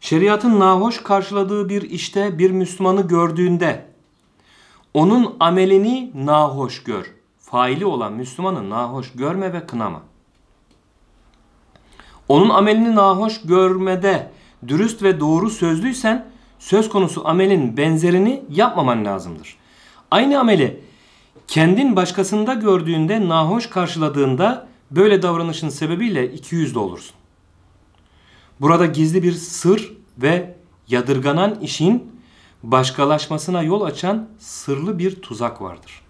Şeriatın nahoş karşıladığı bir işte bir Müslümanı gördüğünde onun amelini nahoş gör. Faili olan Müslümanı nahoş görme ve kınama. Onun amelini nahoş görmede dürüst ve doğru sözlüysen söz konusu amelin benzerini yapmaman lazımdır. Aynı ameli kendin başkasında gördüğünde nahoş karşıladığında böyle davranışın sebebiyle 200 olursun. Burada gizli bir sır ve yadırganan işin başkalaşmasına yol açan sırlı bir tuzak vardır.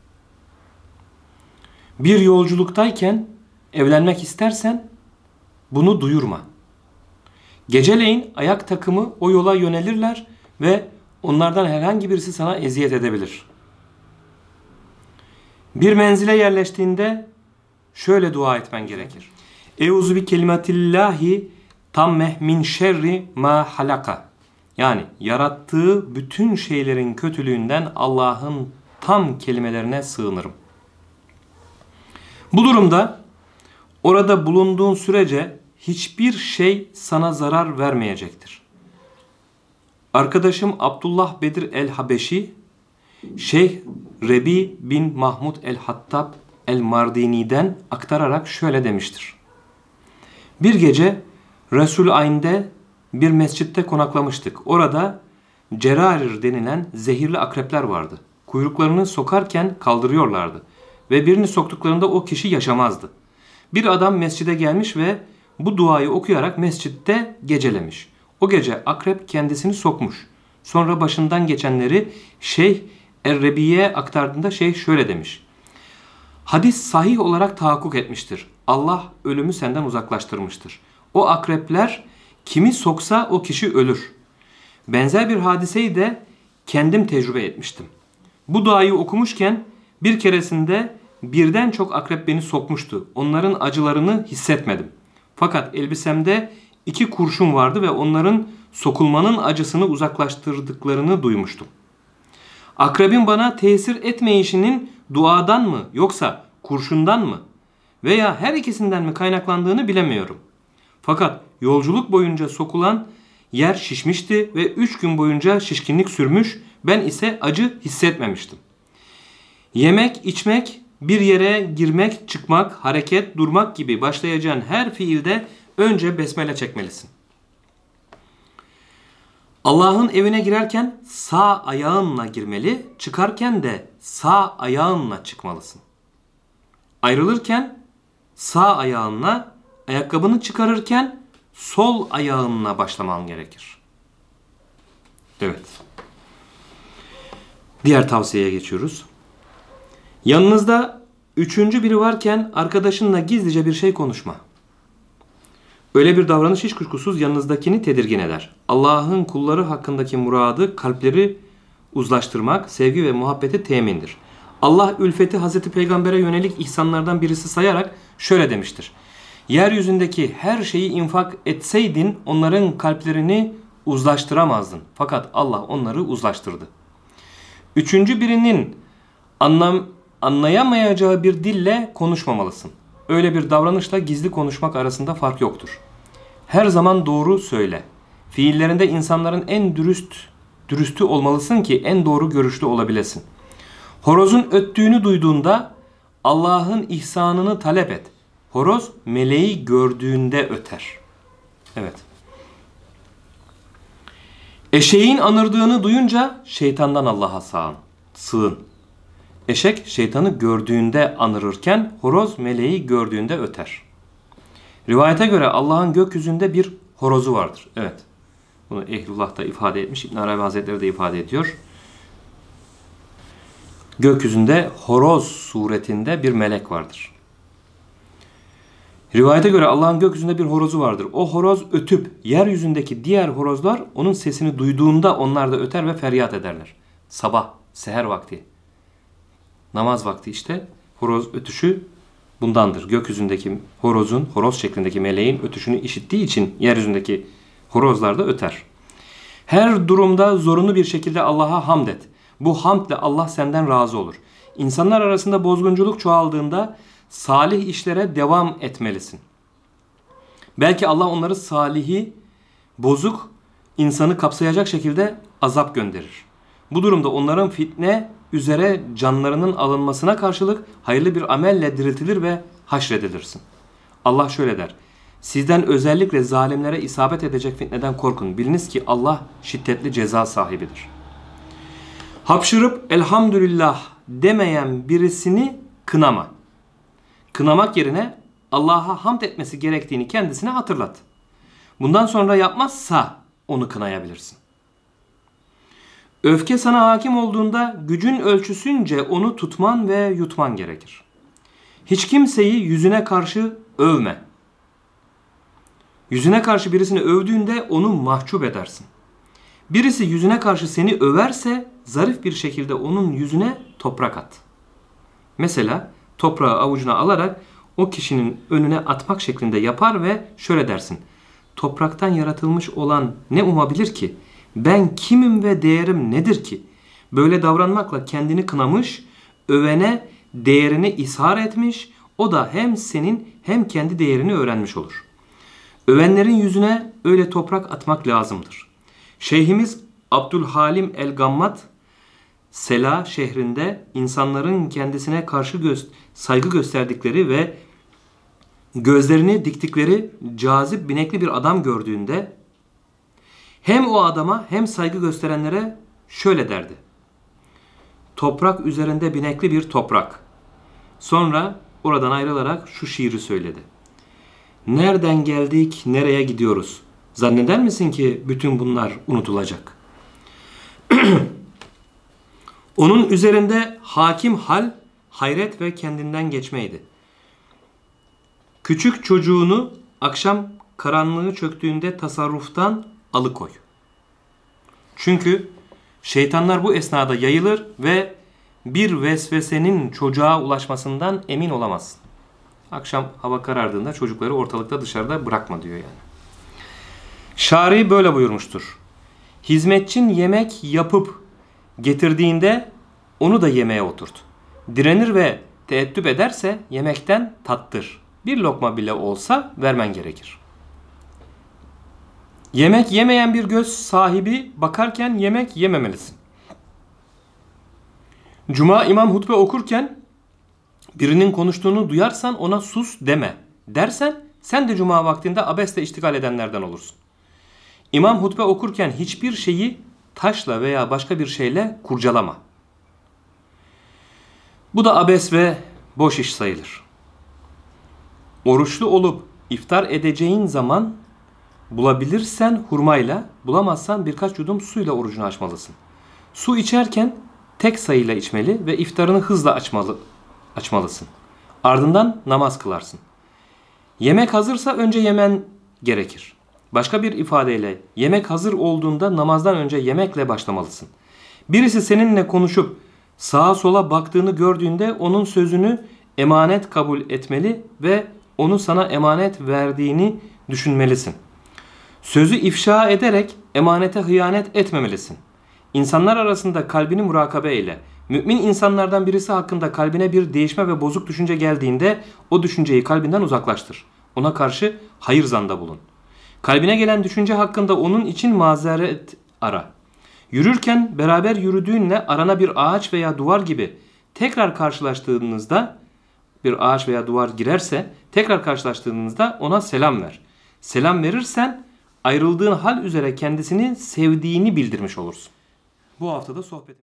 Bir yolculuktayken evlenmek istersen bunu duyurma. Geceleyin ayak takımı o yola yönelirler ve onlardan herhangi birisi sana eziyet edebilir. Bir menzile yerleştiğinde şöyle dua etmen gerekir. Euzu bi kelimatillahi Tam mehmin şerri ma halaka. Yani yarattığı bütün şeylerin kötülüğünden Allah'ın tam kelimelerine sığınırım. Bu durumda orada bulunduğun sürece hiçbir şey sana zarar vermeyecektir. Arkadaşım Abdullah Bedir el-Habeşi, Şeyh Rebi bin Mahmud el-Hattab el-Mardini'den aktararak şöyle demiştir. Bir gece Resul Ayn'de bir mescitte konaklamıştık. Orada cerarir denilen zehirli akrepler vardı. Kuyruklarını sokarken kaldırıyorlardı ve birini soktuklarında o kişi yaşamazdı. Bir adam mescide gelmiş ve bu duayı okuyarak mescitte gecelemiş. O gece akrep kendisini sokmuş. Sonra başından geçenleri Şeyh Errebi'ye aktardığında şeyh şöyle demiş. Hadis sahih olarak tahakkuk etmiştir. Allah ölümü senden uzaklaştırmıştır. O akrepler kimi soksa o kişi ölür. Benzer bir hadiseyi de kendim tecrübe etmiştim. Bu duayı okumuşken bir keresinde birden çok akrep beni sokmuştu. Onların acılarını hissetmedim. Fakat elbisemde iki kurşun vardı ve onların sokulmanın acısını uzaklaştırdıklarını duymuştum. Akrebin bana tesir etmeyişinin duadan mı yoksa kurşundan mı veya her ikisinden mi kaynaklandığını bilemiyorum. Fakat yolculuk boyunca sokulan yer şişmişti ve 3 gün boyunca şişkinlik sürmüş, ben ise acı hissetmemiştim. Yemek, içmek, bir yere girmek, çıkmak, hareket, durmak gibi başlayacağın her fiilde önce besmele çekmelisin. Allah'ın evine girerken sağ ayağınla girmeli, çıkarken de sağ ayağınla çıkmalısın. Ayrılırken sağ ayağınla ayakkabını çıkarırken sol ayağınla başlaman gerekir. Evet. Diğer tavsiyeye geçiyoruz. Yanınızda üçüncü biri varken arkadaşınla gizlice bir şey konuşma. Öyle bir davranış hiç kuşkusuz yanınızdakini tedirgin eder. Allah'ın kulları hakkındaki muradı kalpleri uzlaştırmak, sevgi ve muhabbeti temindir. Allah ülfeti Hazreti Peygamber'e yönelik ihsanlardan birisi sayarak şöyle demiştir. Yeryüzündeki her şeyi infak etseydin onların kalplerini uzlaştıramazdın. Fakat Allah onları uzlaştırdı. Üçüncü birinin anlam, anlayamayacağı bir dille konuşmamalısın. Öyle bir davranışla gizli konuşmak arasında fark yoktur. Her zaman doğru söyle. Fiillerinde insanların en dürüst, dürüstü olmalısın ki en doğru görüşlü olabilesin. Horozun öttüğünü duyduğunda Allah'ın ihsanını talep et. Horoz meleği gördüğünde öter. Evet. Eşeğin anırdığını duyunca şeytandan Allah'a sağın, sığın. Eşek şeytanı gördüğünde anırırken horoz meleği gördüğünde öter. Rivayete göre Allah'ın gökyüzünde bir horozu vardır. Evet. Bunu Ehlullah da ifade etmiş. İbn Arabi Hazretleri de ifade ediyor. Gökyüzünde horoz suretinde bir melek vardır. Rivayete göre Allah'ın gökyüzünde bir horozu vardır. O horoz ötüp yeryüzündeki diğer horozlar onun sesini duyduğunda onlar da öter ve feryat ederler. Sabah, seher vakti, namaz vakti işte horoz ötüşü bundandır. Gökyüzündeki horozun, horoz şeklindeki meleğin ötüşünü işittiği için yeryüzündeki horozlar da öter. Her durumda zorunlu bir şekilde Allah'a hamd et. Bu hamdle Allah senden razı olur. İnsanlar arasında bozgunculuk çoğaldığında Salih işlere devam etmelisin. Belki Allah onları salihi, bozuk, insanı kapsayacak şekilde azap gönderir. Bu durumda onların fitne üzere canlarının alınmasına karşılık hayırlı bir amelle diriltilir ve haşredilirsin. Allah şöyle der. Sizden özellikle zalimlere isabet edecek fitneden korkun. Biliniz ki Allah şiddetli ceza sahibidir. Hapşırıp elhamdülillah demeyen birisini kınama kınamak yerine Allah'a hamd etmesi gerektiğini kendisine hatırlat. Bundan sonra yapmazsa onu kınayabilirsin. Öfke sana hakim olduğunda gücün ölçüsünce onu tutman ve yutman gerekir. Hiç kimseyi yüzüne karşı övme. Yüzüne karşı birisini övdüğünde onu mahcup edersin. Birisi yüzüne karşı seni överse zarif bir şekilde onun yüzüne toprak at. Mesela toprağı avucuna alarak o kişinin önüne atmak şeklinde yapar ve şöyle dersin. Topraktan yaratılmış olan ne umabilir ki? Ben kimim ve değerim nedir ki? Böyle davranmakla kendini kınamış, övene değerini ishar etmiş, o da hem senin hem kendi değerini öğrenmiş olur. Övenlerin yüzüne öyle toprak atmak lazımdır. Şeyhimiz Abdülhalim el-Gammat Sela şehrinde insanların kendisine karşı göz, saygı gösterdikleri ve gözlerini diktikleri cazip binekli bir adam gördüğünde hem o adama hem saygı gösterenlere şöyle derdi. Toprak üzerinde binekli bir toprak. Sonra oradan ayrılarak şu şiiri söyledi. Nereden geldik, nereye gidiyoruz? Zanneder misin ki bütün bunlar unutulacak? Onun üzerinde hakim hal, hayret ve kendinden geçmeydi. Küçük çocuğunu akşam karanlığı çöktüğünde tasarruftan alıkoy. Çünkü şeytanlar bu esnada yayılır ve bir vesvesenin çocuğa ulaşmasından emin olamaz. Akşam hava karardığında çocukları ortalıkta dışarıda bırakma diyor yani. Şari böyle buyurmuştur. Hizmetçin yemek yapıp Getirdiğinde onu da yemeğe oturt. Direnir ve teettüp ederse yemekten tattır. Bir lokma bile olsa vermen gerekir. Yemek yemeyen bir göz sahibi bakarken yemek yememelisin. Cuma imam hutbe okurken birinin konuştuğunu duyarsan ona sus deme dersen sen de cuma vaktinde abesle iştigal edenlerden olursun. İmam hutbe okurken hiçbir şeyi taşla veya başka bir şeyle kurcalama. Bu da abes ve boş iş sayılır. Oruçlu olup iftar edeceğin zaman bulabilirsen hurmayla, bulamazsan birkaç yudum suyla orucunu açmalısın. Su içerken tek sayıyla içmeli ve iftarını hızla açmalı, açmalısın. Ardından namaz kılarsın. Yemek hazırsa önce yemen gerekir. Başka bir ifadeyle yemek hazır olduğunda namazdan önce yemekle başlamalısın. Birisi seninle konuşup sağa sola baktığını gördüğünde onun sözünü emanet kabul etmeli ve onu sana emanet verdiğini düşünmelisin. Sözü ifşa ederek emanete hıyanet etmemelisin. İnsanlar arasında kalbini murakabe eyle. Mümin insanlardan birisi hakkında kalbine bir değişme ve bozuk düşünce geldiğinde o düşünceyi kalbinden uzaklaştır. Ona karşı hayır zanda bulun.'' Kalbine gelen düşünce hakkında onun için mazeret ara. Yürürken beraber yürüdüğünle arana bir ağaç veya duvar gibi tekrar karşılaştığınızda bir ağaç veya duvar girerse tekrar karşılaştığınızda ona selam ver. Selam verirsen ayrıldığın hal üzere kendisini sevdiğini bildirmiş olursun. Bu haftada sohbet